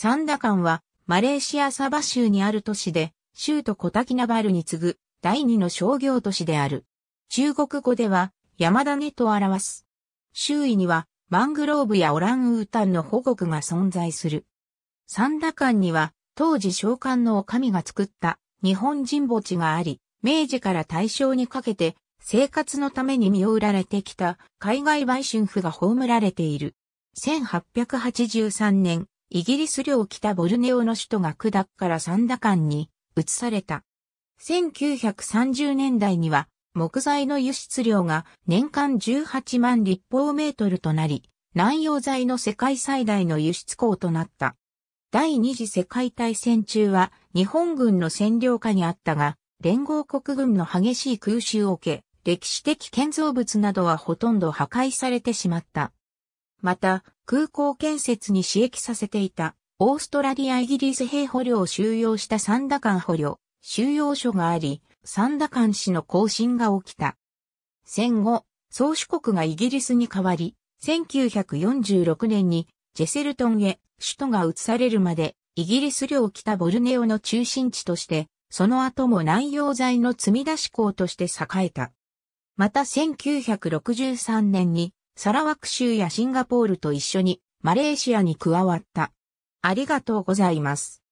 サンダカンは、マレーシアサバ州にある都市で、州都コタキナバルに次ぐ第二の商業都市である。中国語では、山種と表す。周囲には、マングローブやオランウータンの保護区が存在する。サンダカンには、当時召喚の神が作った日本人墓地があり、明治から大正にかけて生活のために身を売られてきた海外売春婦が葬られている。1883年、イギリス領北ボルネオの首都がクダッからサンダカンに移された。1930年代には木材の輸出量が年間18万立方メートルとなり、南洋材の世界最大の輸出港となった。第二次世界大戦中は日本軍の占領下にあったが、連合国軍の激しい空襲を受け、歴史的建造物などはほとんど破壊されてしまった。また、空港建設に刺激させていた、オーストラリア・イギリス兵捕虜を収容したサンダカン捕虜、収容所があり、サンダカン氏の更新が起きた。戦後、宗主国がイギリスに変わり、1946年にジェセルトンへ首都が移されるまで、イギリス領北ボルネオの中心地として、その後も南洋材の積み出し港として栄えた。また1963年にサラワク州やシンガポールと一緒にマレーシアに加わった。ありがとうございます。